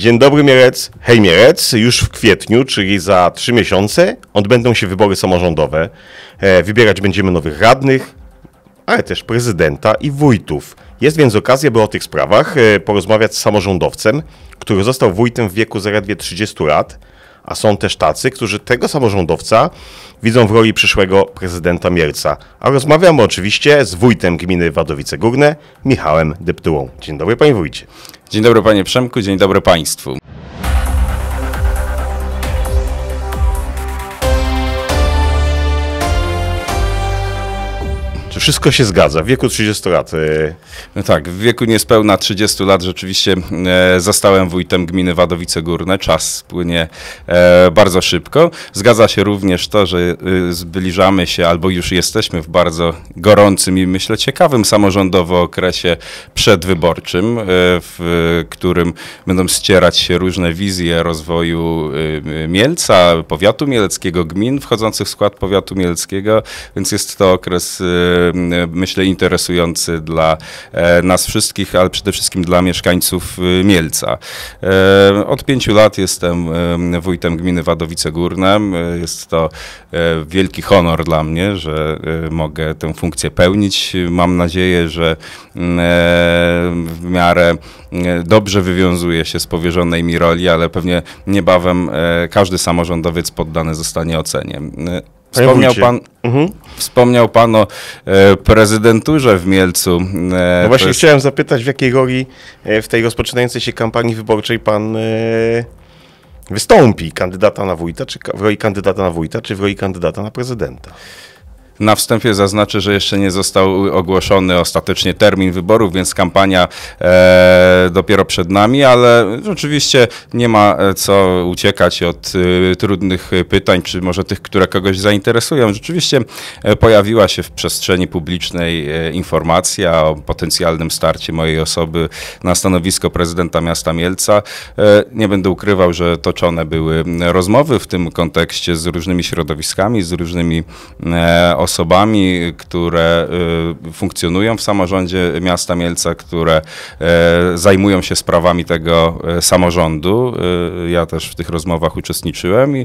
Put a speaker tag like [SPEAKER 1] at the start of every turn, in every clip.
[SPEAKER 1] Dzień dobry Mierec, hej Mierec, już w kwietniu, czyli za trzy miesiące odbędą się wybory samorządowe. E, wybierać będziemy nowych radnych, ale też prezydenta i wójtów. Jest więc okazja, by o tych sprawach e, porozmawiać z samorządowcem, który został wójtem w wieku zaledwie 30 lat, a są też tacy, którzy tego samorządowca widzą w roli przyszłego prezydenta Mierca. A rozmawiamy oczywiście z wójtem gminy Wadowice Górne, Michałem Deptyłą. Dzień dobry panie wójcie. Dzień dobry panie Przemku, dzień dobry państwu. wszystko się zgadza. W wieku 30
[SPEAKER 2] lat. Y, no tak, w wieku niespełna 30 lat rzeczywiście e, zostałem wójtem gminy Wadowice Górne. Czas płynie e, bardzo szybko. Zgadza się również to, że y, zbliżamy się albo już jesteśmy w bardzo gorącym i myślę ciekawym samorządowo okresie przedwyborczym, e, w którym będą ścierać się różne wizje rozwoju y, Mielca, powiatu mieleckiego, gmin wchodzących w skład powiatu mieleckiego, więc jest to okres E, myślę, interesujący dla e, nas wszystkich, ale przede wszystkim dla mieszkańców e, Mielca. Od pięciu lat jestem wójtem gminy Wadowice Górne. Jest to wielki honor dla mnie, że mogę tę funkcję pełnić. Mam nadzieję, że mm, w miarę dobrze wywiązuje się z powierzonej mi roli, ale pewnie niebawem każdy samorządowiec poddany zostanie ocenie. Wspomniał pan, mhm. wspomniał pan o e, prezydenturze w Mielcu. E, no właśnie jest...
[SPEAKER 1] chciałem zapytać, w jakiej roli e, w tej rozpoczynającej się kampanii wyborczej pan e, wystąpi kandydata na wójta, czy w roli kandydata na wójta, czy w roli kandydata na prezydenta? Na wstępie zaznaczę, że jeszcze nie został ogłoszony
[SPEAKER 2] ostatecznie termin wyborów, więc kampania e, dopiero przed nami, ale oczywiście nie ma e, co uciekać od e, trudnych pytań, czy może tych, które kogoś zainteresują. Rzeczywiście e, pojawiła się w przestrzeni publicznej e, informacja o potencjalnym starcie mojej osoby na stanowisko prezydenta miasta Mielca. Nie będę ukrywał, że toczone były rozmowy w tym kontekście z różnymi środowiskami, z różnymi osobami osobami, które y, funkcjonują w samorządzie miasta Mielca, które y, zajmują się sprawami tego y, samorządu. Ja też w tych rozmowach uczestniczyłem i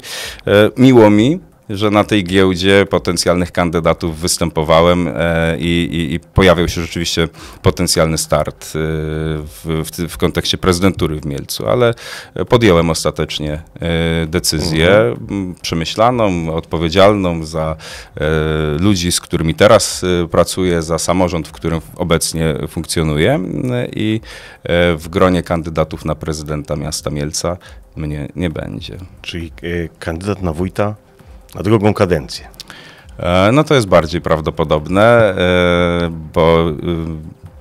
[SPEAKER 2] miło mi, że na tej giełdzie potencjalnych kandydatów występowałem e, i, i, i pojawiał się rzeczywiście potencjalny start e, w, w, w, kontekście prezydentury w Mielcu, ale podjąłem ostatecznie e, decyzję mhm. przemyślaną, odpowiedzialną za ludzi, z którymi teraz pracuję, za samorząd, w którym obecnie funkcjonuję i w gronie kandydatów na prezydenta miasta Mielca mnie nie będzie. Czyli kandydat na wójta na drugą kadencję? E, no to jest bardziej prawdopodobne, e, bo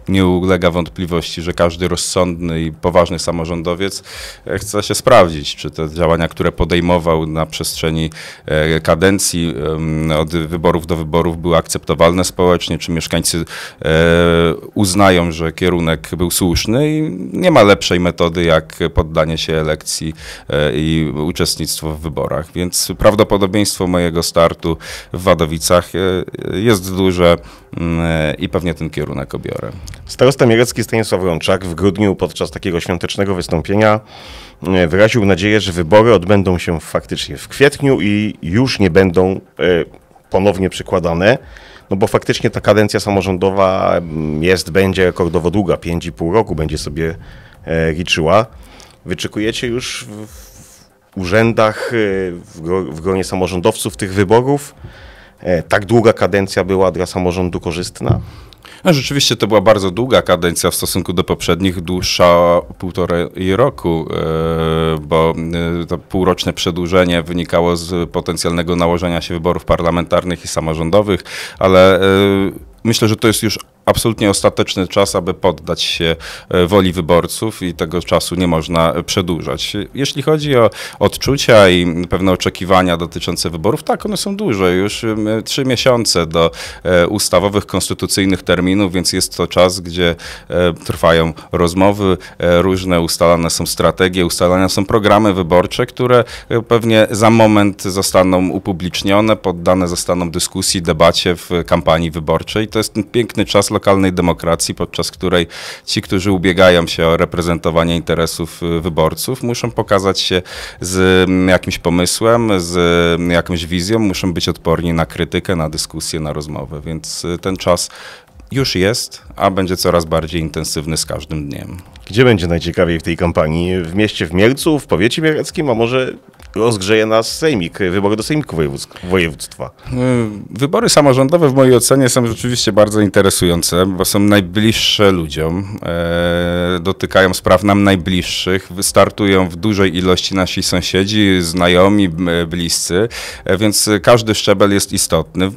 [SPEAKER 2] nie ulega wątpliwości, że każdy rozsądny i poważny samorządowiec e, chce się sprawdzić, czy te działania, które podejmował na przestrzeni e, kadencji od wyborów do wyborów były akceptowalne społecznie, czy mieszkańcy e, uznają, że kierunek był słuszny i nie ma lepszej metody jak poddanie się elekcji i uczestnictwo w wyborach. Więc prawdopodobieństwo mojego
[SPEAKER 1] startu w Wadowicach jest duże mm, i pewnie ten kierunek obiorę. Starosta Mierecki Stanisław Rączak w grudniu podczas takiego świątecznego wystąpienia e, wyraził nadzieję, że wybory odbędą się faktycznie w kwietniu i już nie będą e, ponownie przykładane, no bo faktycznie ta kadencja samorządowa mm, jest, będzie rekordowo długa, 5,5 roku będzie sobie e, liczyła. Wyczekujecie już w urzędach, w gronie samorządowców tych wyborów? Tak długa kadencja była dla samorządu korzystna? no rzeczywiście
[SPEAKER 2] to była bardzo długa kadencja w stosunku do poprzednich, dłuższa półtorej roku, e, bo e, to półroczne przedłużenie wynikało z potencjalnego nałożenia się wyborów parlamentarnych i samorządowych, ale e, myślę, że to jest już absolutnie ostateczny czas, aby poddać się e, woli wyborców i tego czasu nie można przedłużać. Jeśli chodzi o odczucia i pewne oczekiwania dotyczące wyborów, tak, one są duże. Już e, trzy miesiące do e, ustawowych, konstytucyjnych terminów, więc jest to czas, gdzie trwają rozmowy różne, ustalane są strategie, ustalane są programy wyborcze, które pewnie za moment zostaną upublicznione, poddane zostaną dyskusji, debacie w kampanii wyborczej. To jest ten piękny czas lokalnej demokracji, podczas której ci, którzy ubiegają się o reprezentowanie interesów y, wyborców, muszą pokazać się z mm, jakimś pomysłem, z mm, jakąś wizją, muszą być odporni na krytykę, na dyskusję, na rozmowę, więc y, ten czas już jest, a
[SPEAKER 1] będzie coraz bardziej intensywny z każdym dniem. Gdzie będzie najciekawiej w tej kampanii? W mieście w Mielcu, w powiecie mieleckim, a może rozgrzeje nas Sejmik, wybory do Sejmiku Województwa.
[SPEAKER 2] E, wybory samorządowe w mojej ocenie są rzeczywiście bardzo interesujące, bo są najbliższe ludziom, e, dotykają spraw nam najbliższych, wystartują w dużej ilości nasi sąsiedzi, znajomi, bliscy, e, więc każdy szczebel jest istotny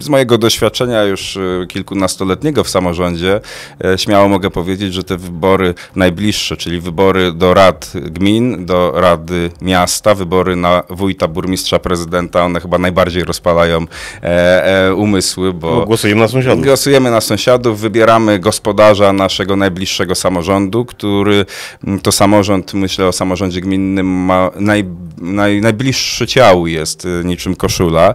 [SPEAKER 2] z mojego doświadczenia już y, kilkunastoletniego w samorządzie e, śmiało mogę powiedzieć, że te wybory najbliższe, czyli wybory do rad gmin, do rady miasta, wybory na wójta, burmistrza, prezydenta, one chyba najbardziej rozpalają e, e, umysły, bo no, głosujemy na sąsiadów. Głosujemy na sąsiadów, wybieramy gospodarza naszego najbliższego samorządu, który to samorząd, myślę o samorządzie gminnym, ma naj, naj, najbliższy ciału jest niczym koszula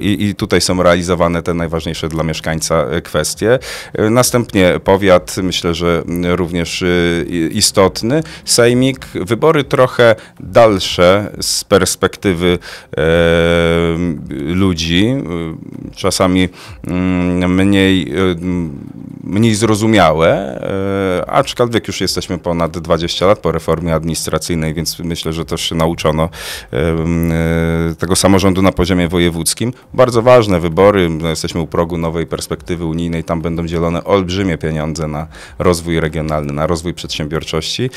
[SPEAKER 2] i, i tutaj są są realizowane te najważniejsze dla mieszkańca e, kwestie. E, następnie powiat, myślę, że również e, istotny. Sejmik, wybory trochę dalsze z perspektywy ludzi, czasami mm, mniej, mniej zrozumiałe, aczkolwiek już jesteśmy ponad 20 lat po reformie administracyjnej, więc myślę, że też się nauczono tego samorządu na poziomie wojewódzkim. Bardzo ważne wybory, no, jesteśmy u progu nowej perspektywy unijnej, tam będą dzielone olbrzymie pieniądze na rozwój regionalny, na rozwój przedsiębiorczości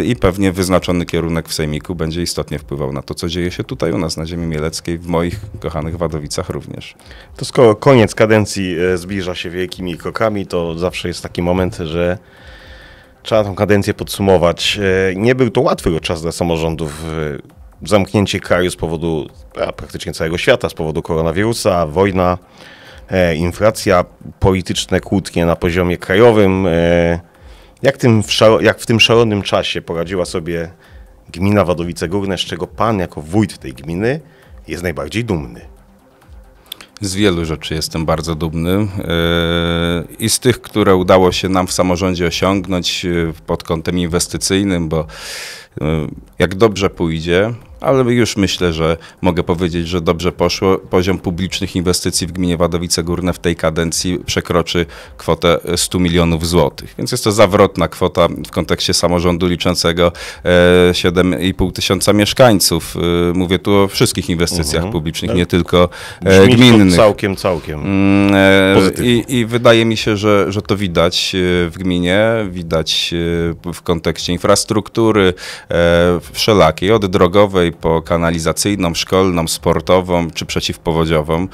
[SPEAKER 2] e, i pewnie wyznaczony kierunek w Sejmiku będzie istotnie wpływał na to, co dzieje się tutaj u nas na ziemi mieleckiej, w moich
[SPEAKER 1] kochanych Wadowicach również. To skoro koniec kadencji e, zbliża się wielkimi krokami, to zawsze jest taki moment, że trzeba tą kadencję podsumować. E, nie był to łatwy czas dla samorządów zamknięcie kraju z powodu praktycznie całego świata, z powodu koronawirusa, wojna, e, inflacja, polityczne kłótnie na poziomie krajowym. E, jak, tym w jak w tym szalonym czasie poradziła sobie gmina Wadowice Górne, z czego pan jako wójt tej gminy jest najbardziej dumny? Z wielu rzeczy jestem bardzo dumny e, i
[SPEAKER 2] z tych, które udało się nam w samorządzie osiągnąć e, pod kątem inwestycyjnym, bo e, jak dobrze pójdzie, ale już myślę, że mogę powiedzieć, że dobrze poszło. Poziom publicznych inwestycji w gminie Wadowice Górne w tej kadencji przekroczy kwotę 100 milionów złotych. Więc jest to zawrotna kwota w kontekście samorządu liczącego 7,5 e, tysiąca mieszkańców. E, mówię tu o wszystkich inwestycjach mhm. publicznych, tak. nie tylko e, Brzmi gminnych. Całkiem, całkiem. Mm, I, I, wydaje mi się, że, że to widać w gminie, widać w kontekście infrastruktury wszelakiej, od drogowej, po kanalizacyjną, szkolną, sportową czy przeciwpowodziową,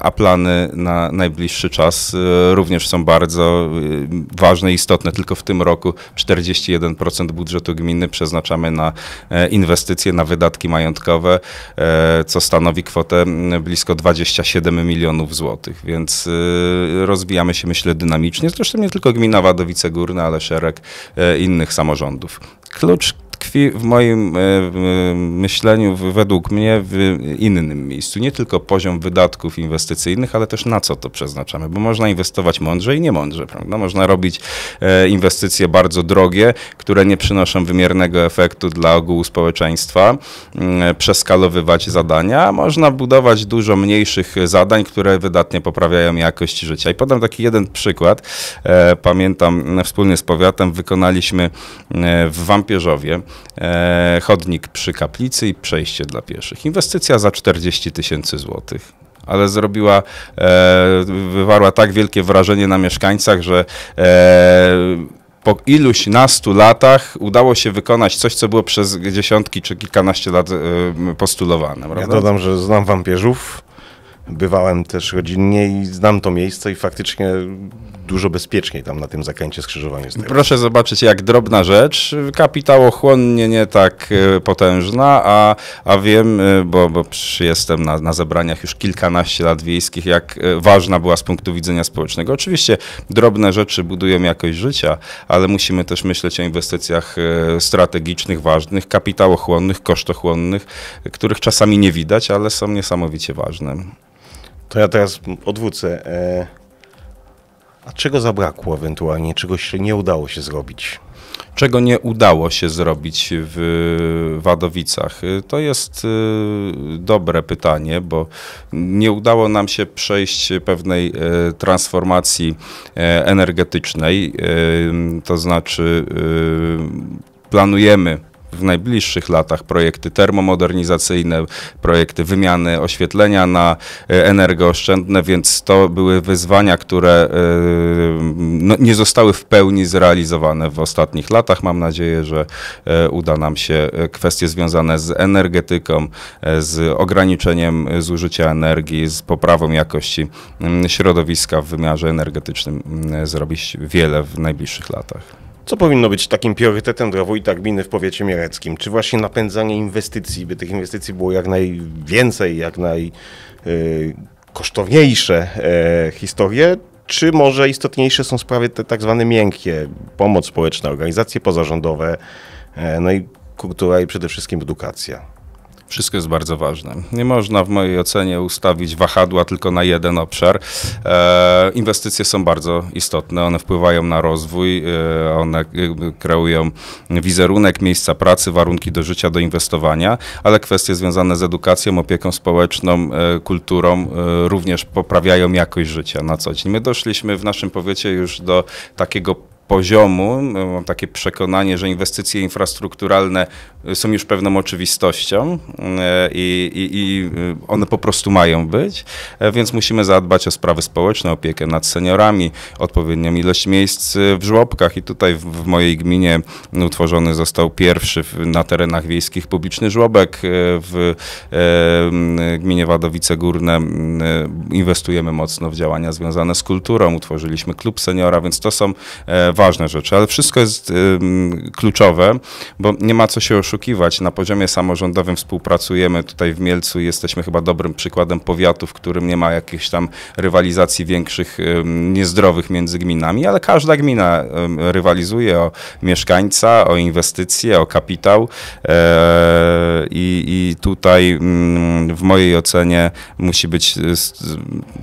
[SPEAKER 2] a plany na najbliższy czas e, również są bardzo e, ważne i istotne. Tylko w tym roku 41% budżetu gminy przeznaczamy na e, inwestycje, na wydatki majątkowe, co stanowi kwotę blisko 27 milionów złotych, więc rozwijamy się myślę dynamicznie. Zresztą nie tylko gmina Wadowice Górne, ale szereg innych samorządów. Klucz tkwi w moim e, e, myśleniu, według mnie, w innym miejscu. Nie tylko poziom wydatków inwestycyjnych, ale też na co to przeznaczamy, bo można inwestować mądrze i niemądrze. Prawda? Można robić e, inwestycje bardzo drogie, które nie przynoszą wymiernego efektu dla ogółu społeczeństwa, mm, przeskalowywać zadania, można budować dużo mniejszych zadań, które wydatnie poprawiają jakość życia. I podam taki jeden przykład. Pamiętam, wspólnie z powiatem wykonaliśmy w Wampierzowie E, chodnik przy kaplicy i przejście dla pieszych. Inwestycja za 40 tysięcy złotych ale zrobiła, e, wywarła tak wielkie wrażenie na mieszkańcach, że e, po iluś nastu latach udało się wykonać coś, co było przez dziesiątki czy kilkanaście lat postulowane. Prawda? Ja dodam,
[SPEAKER 1] że znam wampierzów bywałem też rodzinnie i znam to miejsce i faktycznie dużo bezpieczniej tam na tym zakręcie skrzyżowania jest. Proszę
[SPEAKER 2] zobaczyć, jak drobna rzecz, kapitałochłonnie nie tak e, potężna, a, a wiem, e, bo, bo jestem na, na zebraniach już kilkanaście lat wiejskich, jak e, ważna była z punktu widzenia społecznego. Oczywiście drobne rzeczy budują jakość życia, ale musimy też myśleć o inwestycjach strategicznych, ważnych, kapitałochłonnych, kosztochłonnych, których czasami nie widać,
[SPEAKER 1] ale są niesamowicie ważne. To ja teraz odwrócę. E, a czego zabrakło ewentualnie? Czego się nie udało się zrobić? Czego nie
[SPEAKER 2] udało się zrobić w Wadowicach? To jest e, dobre pytanie, bo nie udało nam się przejść pewnej e, transformacji energetycznej, to znaczy planujemy w najbliższych latach projekty termomodernizacyjne, projekty wymiany oświetlenia na e, energooszczędne, więc to były wyzwania, które e, no, nie zostały w pełni zrealizowane w ostatnich latach. Mam nadzieję, że e, uda nam się kwestie związane z energetyką, z ograniczeniem zużycia energii, z poprawą jakości mm, środowiska w wymiarze energetycznym mm, zrobić wiele w najbliższych latach.
[SPEAKER 1] Co powinno być takim priorytetem dla wójta gminy w powiecie mieleckim? Czy właśnie napędzanie inwestycji, by tych inwestycji było jak najwięcej, jak najkosztowniejsze y, e, historie, czy może istotniejsze są sprawy te tak zwane miękkie, pomoc społeczna, organizacje pozarządowe, e, no i kultura i przede wszystkim edukacja? Wszystko jest bardzo ważne.
[SPEAKER 2] Nie można w mojej ocenie ustawić wahadła tylko na jeden obszar. E, inwestycje są bardzo istotne, one wpływają na rozwój, e, one kreują wizerunek miejsca pracy, warunki do życia, do inwestowania, ale kwestie związane z edukacją, opieką społeczną, e, kulturą e, również poprawiają jakość życia na co dzień. My doszliśmy w naszym powiecie już do takiego poziomu. No, mam takie przekonanie, że inwestycje infrastrukturalne y, są już pewną oczywistością y, i, i, i, y, one po prostu mają być, e, więc musimy zadbać o sprawy społeczne, opiekę nad seniorami, odpowiednią ilość miejsc w żłobkach i tutaj w, w mojej gminie mm, utworzony został pierwszy na terenach wiejskich publiczny żłobek w e, gminie Wadowice Górne. Inwestujemy mocno w działania związane z kulturą, utworzyliśmy klub seniora, więc to są e, ważne rzeczy, ale wszystko jest kluczowe, bo nie ma co się oszukiwać. Na poziomie samorządowym współpracujemy tutaj w Mielcu i jesteśmy chyba dobrym przykładem powiatu, w którym nie ma jakichś tam rywalizacji większych, niezdrowych między gminami, ale każda gmina rywalizuje o mieszkańca, o inwestycje, o kapitał e, i, i tutaj w mojej ocenie musi być y,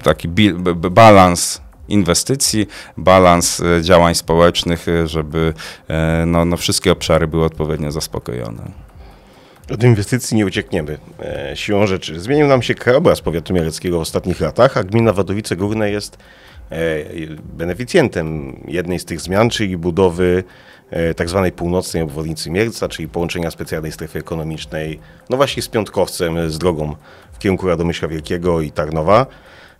[SPEAKER 2] taki balans inwestycji, balans e, działań społecznych, e, żeby e, no, no wszystkie obszary
[SPEAKER 1] były odpowiednio zaspokojone. Od inwestycji nie uciekniemy. siłą rzeczy. Zmienił nam się krajobraz powiatu mieleckiego w ostatnich latach, a gmina Wadowice Górne jest beneficjentem jednej z tych zmian, czyli budowy e, tak zwanej północnej obwodnicy Mielca, czyli połączenia specjalnej strefy ekonomicznej, no właśnie z Piątkowcem, z drogą w kierunku Radomyśla Wielkiego i Tarnowa.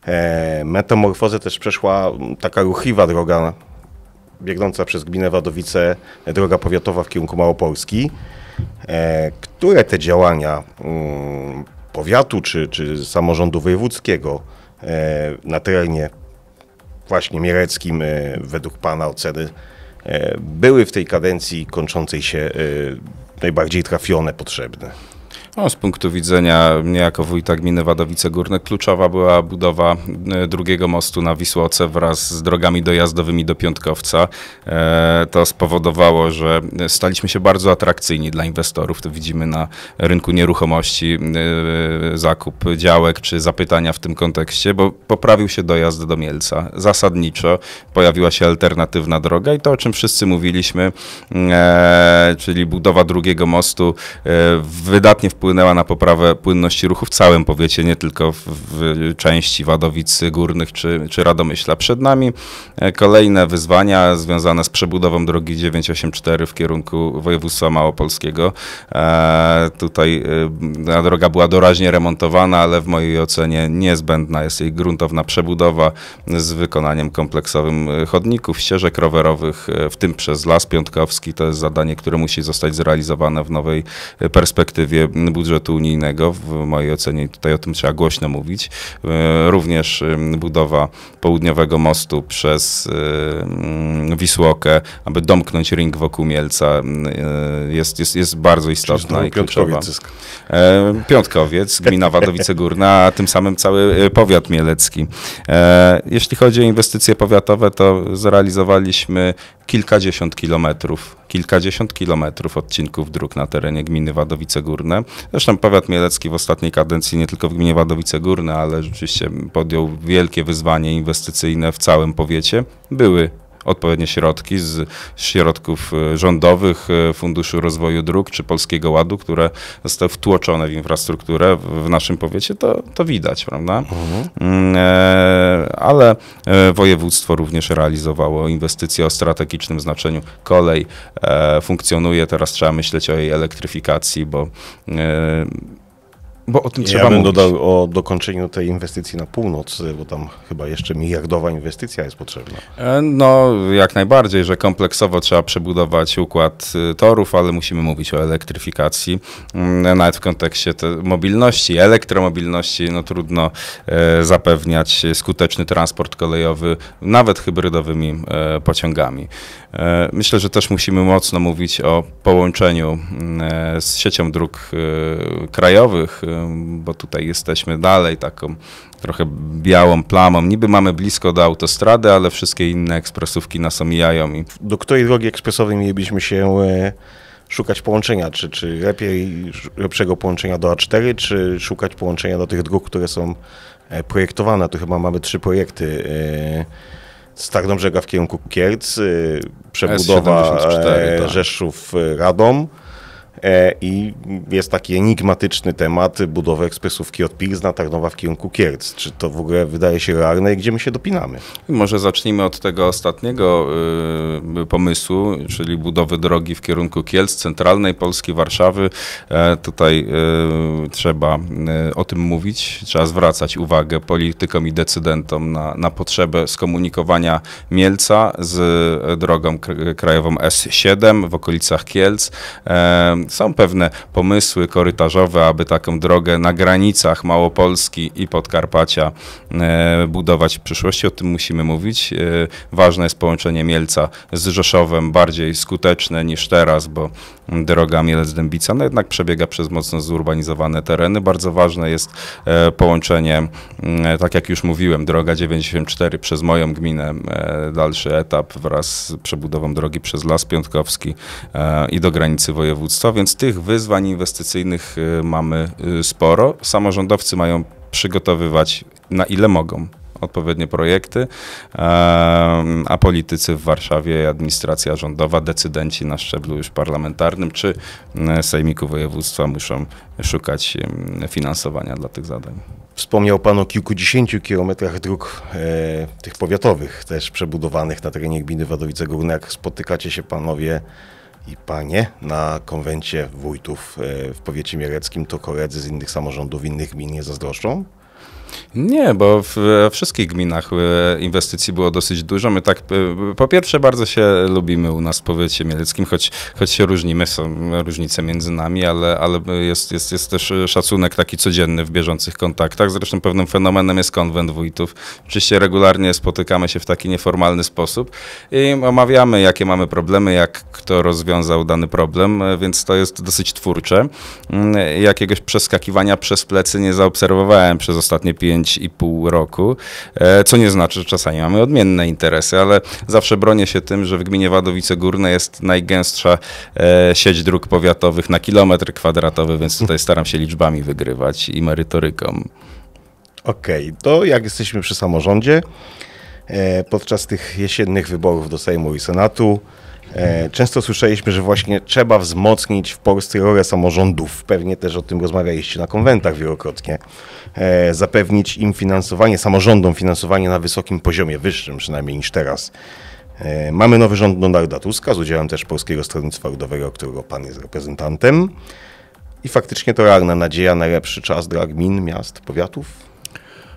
[SPEAKER 1] E, Metamorfozę też przeszła taka ruchliwa droga biegnąca przez gminę Wadowice, droga powiatowa w kierunku Małopolski, e, które te działania mm, powiatu czy, czy samorządu wojewódzkiego e, na terenie właśnie miereckim według Pana oceny były w tej kadencji kończącej się najbardziej trafione, potrzebne. No, z punktu widzenia mnie jako
[SPEAKER 2] wójta gminy Wadowice Górne kluczowa była budowa e, drugiego mostu na Wisłoce wraz z drogami dojazdowymi do Piątkowca. E, to spowodowało, że staliśmy się bardzo atrakcyjni dla inwestorów. To widzimy na rynku nieruchomości e, zakup działek czy zapytania w tym kontekście, bo poprawił się dojazd do Mielca. Zasadniczo pojawiła się alternatywna droga i to, o czym wszyscy mówiliśmy, czyli budowa drugiego mostu wydatnie w wpłynęła na poprawę płynności ruchu w całym powiecie, nie tylko w, w części Wadowicy Górnych czy, czy Radomyśla. Przed nami e, kolejne wyzwania związane z przebudową drogi 984 w kierunku województwa małopolskiego. E, tutaj e, droga była doraźnie remontowana, ale w mojej ocenie niezbędna jest jej gruntowna przebudowa z wykonaniem kompleksowym e, chodników, ścieżek rowerowych, e, w tym przez Las Piątkowski. To jest zadanie, które musi zostać zrealizowane w nowej perspektywie budżetu unijnego, w mojej ocenie, tutaj o tym trzeba głośno mówić, e, również budowa południowego mostu przez Wisłokę, aby domknąć ring wokół Mielca e, jest, jest, jest bardzo istotna i kluczowa. Piątkowiec, e, gmina Wadowice Górna, a tym samym cały powiat mielecki. Jeśli chodzi o inwestycje powiatowe, to zrealizowaliśmy kilkadziesiąt kilometrów, kilkadziesiąt kilometrów odcinków dróg na terenie gminy Wadowice Górne. Zresztą powiat mielecki w ostatniej kadencji nie tylko w gminie Wadowice Górne, ale rzeczywiście podjął wielkie wyzwanie inwestycyjne w całym powiecie. Były odpowiednie środki z środków e, rządowych, e, Funduszu Rozwoju Dróg czy Polskiego Ładu, które zostały wtłoczone w infrastrukturę w naszym powiecie, to, to widać, prawda? Mhm. Mm, e, ale województwo również realizowało inwestycje o strategicznym znaczeniu. Kolej funkcjonuje,
[SPEAKER 1] teraz trzeba myśleć o jej elektryfikacji, bo bo o tym ja trzeba bym mówić. dodał o dokończeniu tej inwestycji na północ, bo tam chyba jeszcze miliardowa inwestycja jest potrzebna.
[SPEAKER 2] E, no, jak najbardziej, że kompleksowo trzeba przebudować układ y, torów, ale musimy mówić o elektryfikacji, mm, nawet w kontekście mobilności, elektromobilności, no trudno e, zapewniać skuteczny transport kolejowy, nawet hybrydowymi e, pociągami. E, myślę, że też musimy mocno mówić o połączeniu mm, e, z siecią dróg e, krajowych, bo tutaj jesteśmy dalej taką trochę białą plamą. Niby mamy blisko do autostrady, ale wszystkie inne ekspresówki nas omijają. I...
[SPEAKER 1] Do której drogi ekspresowej mielibyśmy się szukać połączenia? Czy, czy lepiej lepszego połączenia do A4, czy szukać połączenia do tych dróg, które są projektowane? Tu chyba mamy trzy projekty z Tarnobrzega w kierunku Kierc, y, przebudowa S74, e, tak. Rzeszów-Radom. Y, E, i jest taki enigmatyczny temat budowy ekspresówki od Pilzna, Tarnowa w kierunku Kierc. Czy to w ogóle wydaje się realne i gdzie my się dopinamy?
[SPEAKER 2] Może zacznijmy od tego ostatniego y, pomysłu, czyli budowy drogi w kierunku Kielc, centralnej Polski, Warszawy. E, tutaj y, trzeba y, o tym mówić, trzeba zwracać uwagę politykom i decydentom na, na potrzebę skomunikowania Mielca z drogą krajową S7 w okolicach Kielc. E, są pewne pomysły korytarzowe, aby taką drogę na granicach Małopolski i Podkarpacia e, budować w przyszłości. O tym musimy mówić. E, ważne jest połączenie Mielca z Rzeszowem, bardziej skuteczne niż teraz, bo droga Mielec-Dębica no jednak przebiega przez mocno zurbanizowane tereny. Bardzo ważne jest e, połączenie, mm, tak jak już mówiłem, droga 94 przez moją gminę, dalszy etap wraz z przebudową drogi przez Las Piątkowski i do granicy województwa więc tych wyzwań inwestycyjnych y, mamy y, sporo. Samorządowcy mają przygotowywać na ile mogą odpowiednie projekty, a politycy w Warszawie, administracja rządowa, decydenci na szczeblu już parlamentarnym czy sejmiku województwa muszą szukać finansowania dla tych
[SPEAKER 1] zadań. Wspomniał Pan o kilkudziesięciu kilometrach dróg e, tych powiatowych, też przebudowanych na terenie gminy Wadowice Górne. Jak spotykacie się Panowie i panie na konwencie wójtów e, w powiecie miereckim, to koledzy z innych samorządów, innych gmin nie zazdroszczą?
[SPEAKER 2] Nie, bo w wszystkich gminach e, inwestycji było dosyć dużo. My tak, e, po pierwsze, bardzo się lubimy u nas w powiecie mieleckim, choć, choć się różnimy, są różnice między nami, ale, ale jest, jest, jest też szacunek taki codzienny w bieżących kontaktach. Zresztą pewnym fenomenem jest konwent wójtów. Oczywiście regularnie spotykamy się w taki nieformalny sposób i omawiamy, jakie mamy problemy, jak kto rozwiązał dany problem, e, więc to jest dosyć twórcze. Mm, jakiegoś przeskakiwania przez plecy nie zaobserwowałem przez ostatnie 5,5 roku, e, co nie znaczy, że czasami mamy odmienne interesy, ale zawsze bronię się tym, że w gminie Wadowice Górne jest najgęstsza e, sieć dróg powiatowych na kilometr kwadratowy, więc tutaj staram się liczbami wygrywać i merytoryką.
[SPEAKER 1] Okej, okay, to jak jesteśmy przy samorządzie, e, podczas tych jesiennych wyborów do Sejmu i Senatu E, często słyszeliśmy, że właśnie trzeba wzmocnić w Polsce rolę samorządów. Pewnie też o tym rozmawialiście na konwentach wielokrotnie. E, zapewnić im finansowanie, samorządom finansowanie na wysokim poziomie, wyższym przynajmniej niż teraz. E, mamy nowy rząd Donalda Tuska z udziałem też Polskiego Stronnictwa Ludowego, którego pan jest reprezentantem. I faktycznie to realna nadzieja na lepszy czas dla gmin, miast, powiatów?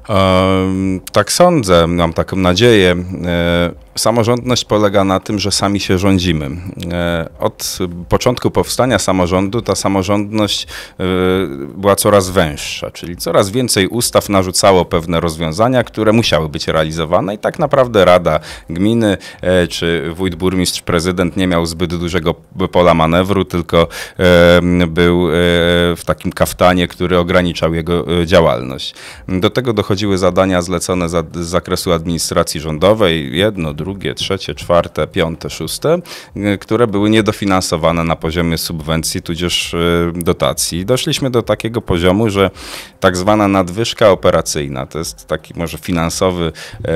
[SPEAKER 2] Um, tak sądzę, mam taką nadzieję. Samorządność polega na tym, że sami się rządzimy. E, od początku powstania samorządu ta samorządność e, była coraz węższa, czyli coraz więcej ustaw narzucało pewne rozwiązania, które musiały być realizowane i tak naprawdę Rada Gminy e, czy wójt, burmistrz, prezydent nie miał zbyt dużego pola manewru, tylko był w takim kaftanie, który ograniczał jego działalność. Do tego dochodziły zadania zlecone z zakresu administracji rządowej, jedno, drugie, drugie, trzecie, czwarte, piąte, szóste, y, które były niedofinansowane na poziomie subwencji tudzież y, dotacji. Doszliśmy do takiego poziomu, że tak zwana nadwyżka operacyjna, to jest taki może finansowy, e,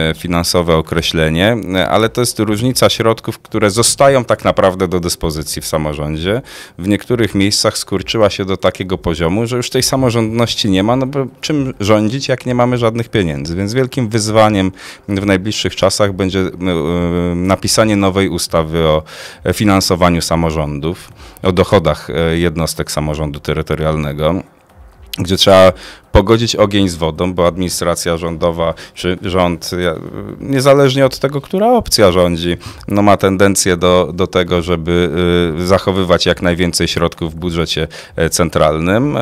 [SPEAKER 2] e, finansowe określenie, e, ale to jest różnica środków, które zostają tak naprawdę do dyspozycji w samorządzie. W niektórych miejscach skurczyła się do takiego poziomu, że już tej samorządności nie ma, no bo czym rządzić, jak nie mamy żadnych pieniędzy. Więc wielkim wyzwaniem w najbliższych czasach będzie e, e, napisanie nowej ustawy o finansowaniu samorządów, o dochodach e, jednostek samorządu terytorialnego gdzie trzeba pogodzić ogień z wodą, bo administracja rządowa czy rząd, niezależnie od tego, która opcja rządzi, no ma tendencję do, do tego, żeby y, zachowywać jak najwięcej środków w budżecie e, centralnym, e,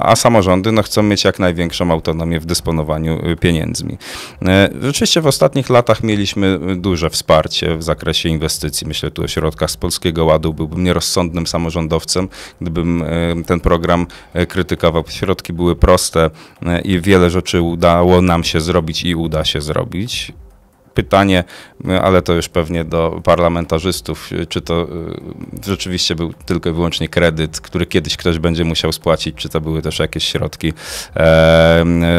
[SPEAKER 2] a samorządy no, chcą mieć jak największą autonomię w dysponowaniu y, pieniędzmi. E, rzeczywiście w ostatnich latach mieliśmy y, duże wsparcie w zakresie inwestycji. Myślę tu o środkach z Polskiego Ładu. Byłbym nierozsądnym samorządowcem, gdybym ten program krytykował. Środki były proste proste e, i wiele rzeczy udało nam się zrobić i uda się zrobić. Pytanie, ale to już pewnie do parlamentarzystów, czy to y, rzeczywiście był tylko i wyłącznie kredyt, który kiedyś ktoś będzie musiał spłacić, czy to były też jakieś środki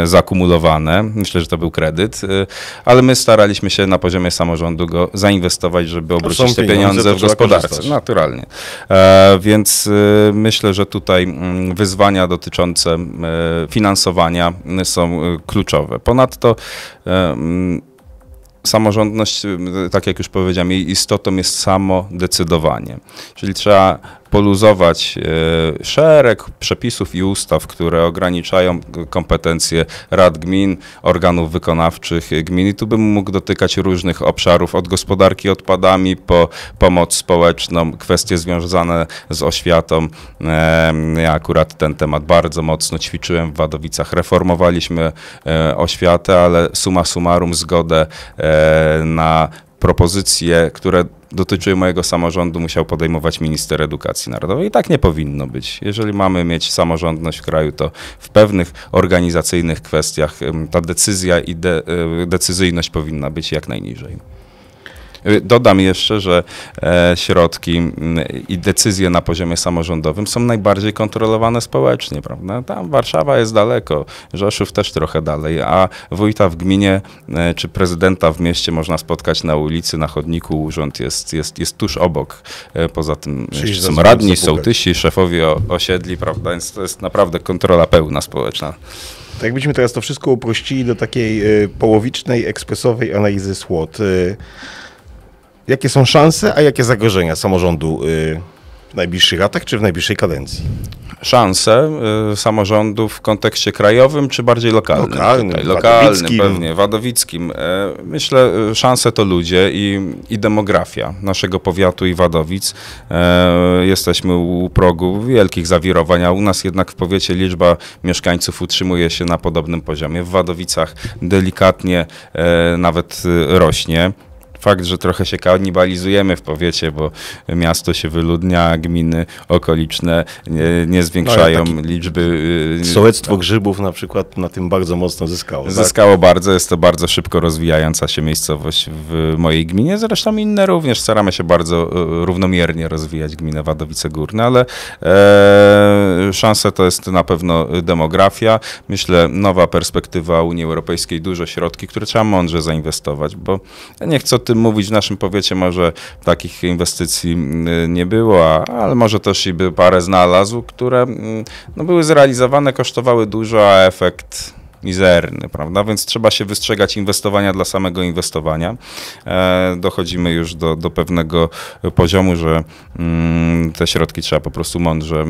[SPEAKER 2] zakumulowane. Myślę, że to był kredyt, y, ale my staraliśmy się na poziomie samorządu go zainwestować, żeby obrócić te pieniądze, pieniądze w gospodarce. Naturalnie. E, więc y, myślę, że tutaj mm, wyzwania dotyczące finansowania są kluczowe. Ponadto samorządność, tak jak już powiedziałem, jej istotą jest samodecydowanie, Czyli trzeba poluzować e, szereg przepisów i ustaw, które ograniczają kompetencje rad gmin, organów wykonawczych gmin. I tu bym mógł dotykać różnych obszarów, od gospodarki odpadami po pomoc społeczną, kwestie związane z oświatą. Ja akurat ten temat bardzo mocno ćwiczyłem w Wadowicach. Reformowaliśmy e, oświatę, ale suma summarum zgodę e, na propozycje, które dotyczyły mojego samorządu, musiał podejmować minister edukacji narodowej. I tak nie powinno być. Jeżeli mamy mieć samorządność w kraju, to w pewnych organizacyjnych kwestiach ta decyzja i de, y, decyzyjność powinna być jak najniżej. Dodam jeszcze, że e, środki i decyzje na poziomie samorządowym są najbardziej kontrolowane społecznie, prawda? Tam Warszawa jest daleko, Rzeszów też trochę dalej, a wójta w gminie e, czy prezydenta w mieście można spotkać na ulicy, na chodniku, urząd jest, jest, jest tuż obok. E, poza tym są radni, sołtysi, szefowie osiedli, prawda? Więc to jest naprawdę kontrola pełna społeczna.
[SPEAKER 1] Tak jakbyśmy teraz to wszystko uprościli do takiej połowicznej, ekspresowej analizy SWOT. Jakie są szanse, a jakie zagrożenia samorządu y, w najbliższych latach czy w najbliższej kadencji? Szanse y, samorządu w kontekście
[SPEAKER 2] krajowym czy bardziej lokalnym? Lokalnym, lokalnym wadowickim. pewnie, wadowickim. Y, myślę, szanse to ludzie i, i demografia naszego powiatu i Wadowic. Jesteśmy u progu wielkich zawirowań, a u nas jednak w powiecie liczba mieszkańców utrzymuje się na podobnym poziomie. W Wadowicach delikatnie nawet rośnie fakt, że trochę się kanibalizujemy w powiecie, bo miasto się wyludnia, gminy okoliczne nie, nie zwiększają no, liczby. Y, sołectwo
[SPEAKER 1] no. grzybów na przykład na tym bardzo mocno zyskało. Tak? Zyskało
[SPEAKER 2] tak? bardzo, jest to bardzo szybko rozwijająca się miejscowość w mojej gminie, zresztą inne również. Staramy się bardzo y, równomiernie rozwijać gminę Wadowice Górne, ale e, szanse to jest na pewno demografia. Myślę, nowa perspektywa Unii Europejskiej, duże środki, które trzeba mądrze zainwestować, bo nie chcę tym mówić. W naszym powiecie może takich inwestycji mm, nie było, ale może też i by parę znalazł, które mm, no, były zrealizowane, kosztowały dużo, a efekt mizerny, prawda? Więc trzeba się wystrzegać inwestowania dla samego inwestowania. E, dochodzimy już do, do pewnego poziomu, że mm, te środki trzeba po prostu mądrze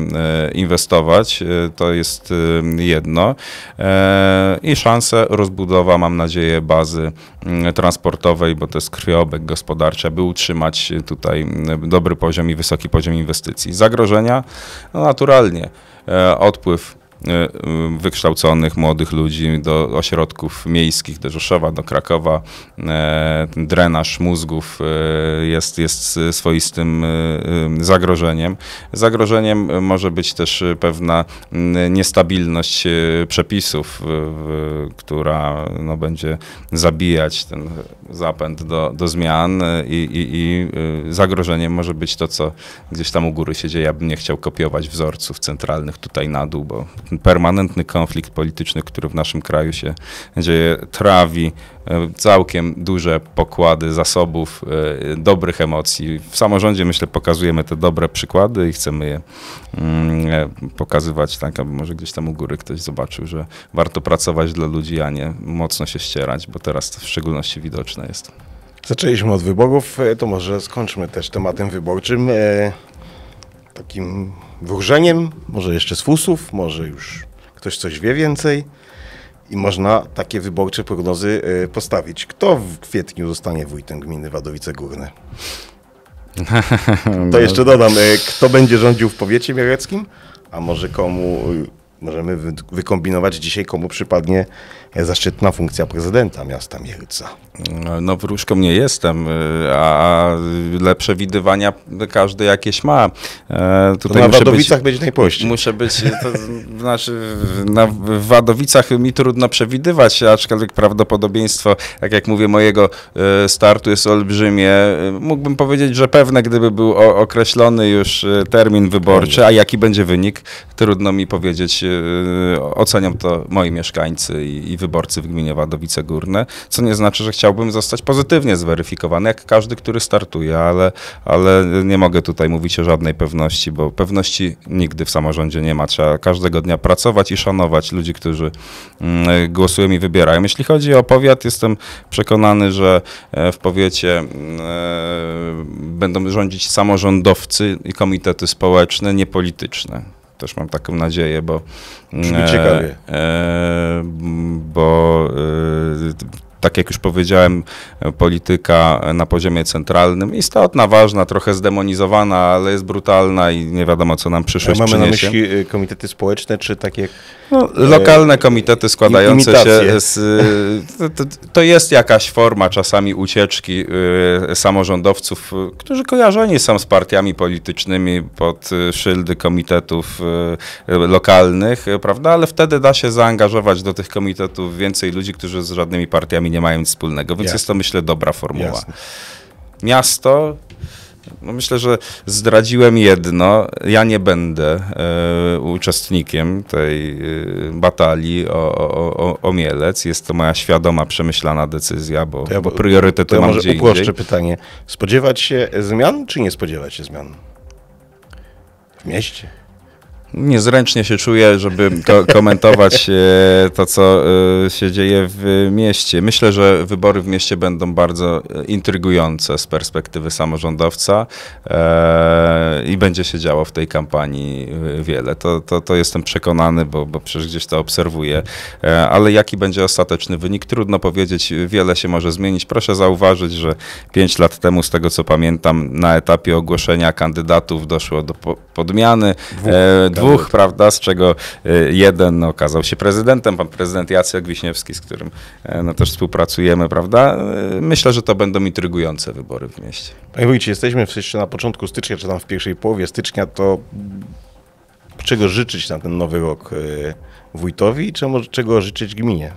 [SPEAKER 2] e, inwestować. E, to jest jedno. I szanse rozbudowa, mam nadzieję, bazy mm, transportowej, bo to jest krwiobek gospodarczy, aby utrzymać tutaj mm, dobry poziom i wysoki poziom inwestycji. Zagrożenia? No naturalnie. Odpływ Y, y, wykształconych młodych ludzi do ośrodków miejskich, do Rzeszowa, do Krakowa. E, drenaż mózgów e, jest, jest swoistym e, zagrożeniem. Zagrożeniem może być też pewna mm, niestabilność przepisów, która no, będzie zabijać ten zapęd do, do zmian i, i, i zagrożeniem może być to, co gdzieś tam u góry się dzieje. Ja bym nie chciał kopiować wzorców centralnych tutaj na dół, bo ten permanentny konflikt polityczny, który w naszym kraju się dzieje, trawi e, całkiem duże pokłady zasobów, e, dobrych emocji. W samorządzie myślę pokazujemy te dobre przykłady i chcemy je mm, e, pokazywać tak, aby może gdzieś tam u góry ktoś zobaczył, że warto pracować dla ludzi, a nie mocno się ścierać, bo teraz to w szczególności widoczne jest.
[SPEAKER 1] Zaczęliśmy od wyborów, to może skończmy też tematem wyborczym takim wróżeniem, może jeszcze z fusów, może już ktoś coś wie więcej i można takie wyborcze prognozy e, postawić. Kto w kwietniu zostanie wójtem gminy Wadowice Górne?
[SPEAKER 2] To jeszcze dodam, e,
[SPEAKER 1] kto będzie rządził w powiecie mieleckim, a może komu możemy wy wykombinować dzisiaj, komu przypadnie zaszczytna funkcja prezydenta miasta Mielca. No
[SPEAKER 2] wróżką nie jestem, y, a lepsze widywania każdy jakieś ma. E, tutaj to na Wadowicach być, będzie najprościej. Muszę być, y, to, znaczy na, w Wadowicach mi trudno przewidywać, aczkolwiek prawdopodobieństwo, tak jak mówię, mojego y, startu jest olbrzymie. Mógłbym powiedzieć, że pewne, gdyby był określony już termin wyborczy, a jaki będzie wynik, trudno mi powiedzieć E, ocenią to moi mieszkańcy i, i wyborcy w gminie Wadowice Górne, co nie znaczy, że chciałbym zostać pozytywnie zweryfikowany, jak każdy, który startuje, ale, ale nie mogę tutaj mówić o żadnej pewności, bo pewności nigdy w samorządzie nie ma. Trzeba każdego dnia pracować i szanować ludzi, którzy mm, głosują i wybierają. Jeśli chodzi o powiat, jestem przekonany, że e, w powiecie e, będą rządzić samorządowcy i komitety społeczne, nie polityczne. Też mam taką nadzieję, bo. Brzmi ciekawie. E, e bo e, tak jak już powiedziałem, e, polityka na poziomie centralnym istotna, ważna, trochę zdemonizowana, ale jest brutalna i nie wiadomo, co nam e, przyszłość mamy przyniesie. Mamy
[SPEAKER 1] na myśli e, komitety społeczne, czy takie... No, lokalne
[SPEAKER 2] komitety składające imitacje. się z... To, to, jest jakaś forma czasami ucieczki samorządowców, którzy kojarzeni są z partiami politycznymi pod szyldy komitetów lokalnych, prawda? Ale wtedy da się zaangażować do tych komitetów więcej ludzi, którzy z żadnymi partiami nie mają nic wspólnego, więc Jasne. jest to myślę dobra formuła. Jasne. Miasto no myślę, że zdradziłem jedno. Ja nie będę y, uczestnikiem tej y, batalii o, o, o, o, Mielec. Jest to moja świadoma, przemyślana decyzja, bo, to ja, bo priorytety to ja mam może gdzie uproszczę pytanie.
[SPEAKER 1] Spodziewać się zmian, czy nie spodziewać się zmian? W mieście?
[SPEAKER 2] niezręcznie się czuję, żeby ko komentować e, to, co e, się dzieje w mieście. Myślę, że wybory w mieście będą bardzo e, intrygujące z perspektywy samorządowca i będzie się działo w tej kampanii wiele. To, to, to jestem przekonany, bo, bo przecież gdzieś to obserwuję. Ale jaki będzie ostateczny wynik? Trudno powiedzieć, wiele się może zmienić. Proszę zauważyć, że pięć lat temu, z tego co pamiętam, na etapie ogłoszenia kandydatów doszło do podmiany dwóch, prawda, z czego y, jeden no, okazał się prezydentem, pan prezydent Jacek Wiśniewski, z którym e, no, też współpracujemy, prawda. E, myślę, że to
[SPEAKER 1] będą intrygujące wybory w mieście. Panie Wójcie, jesteśmy jeszcze na początku stycznia, czy tam w pierwszej połowie stycznia, to czego życzyć na ten nowy rok e, wójtowi, czy czego życzyć gminie?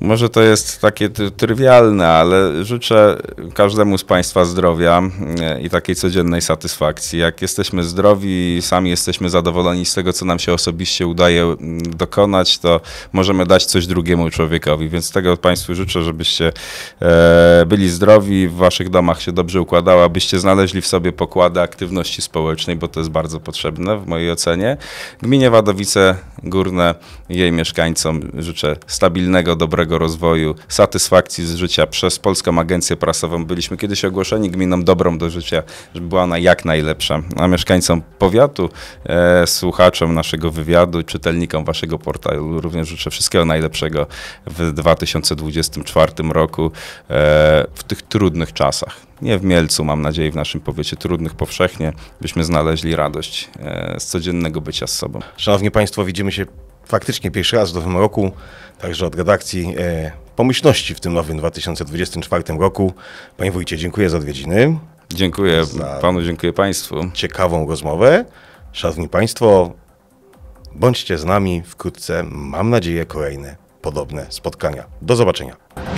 [SPEAKER 1] Może to jest takie trywialne, ale
[SPEAKER 2] życzę każdemu z Państwa zdrowia e, i takiej codziennej satysfakcji. Jak jesteśmy zdrowi i sami jesteśmy zadowoleni z tego, co nam się osobiście udaje dokonać, to możemy dać coś drugiemu człowiekowi. Więc tego Państwu życzę, żebyście e, byli zdrowi, w Waszych domach się dobrze układała, abyście znaleźli w sobie pokłady aktywności społecznej, bo to jest bardzo potrzebne w mojej ocenie. Gminie Wadowice Górne i jej mieszkańcom życzę stabilnego, dobrego rozwoju, satysfakcji z życia przez Polską Agencję Prasową. Byliśmy kiedyś ogłoszeni gminą dobrą do życia, żeby była ona jak najlepsza. A mieszkańcom powiatu, e, słuchaczom naszego wywiadu, czytelnikom waszego portalu również życzę wszystkiego najlepszego w 2024 roku, e, w tych trudnych czasach nie w Mielcu, mam nadzieję, w naszym powiecie trudnych powszechnie, byśmy
[SPEAKER 1] znaleźli radość e, z codziennego bycia z sobą. Szanowni Państwo, widzimy się faktycznie pierwszy raz w nowym roku, także od redakcji e, Pomyślności w tym nowym 2024 roku. Panie Wójcie, dziękuję za odwiedziny. Dziękuję za Panu, dziękuję Państwu. Ciekawą rozmowę. Szanowni Państwo, bądźcie z nami wkrótce, mam nadzieję, kolejne podobne spotkania. Do zobaczenia.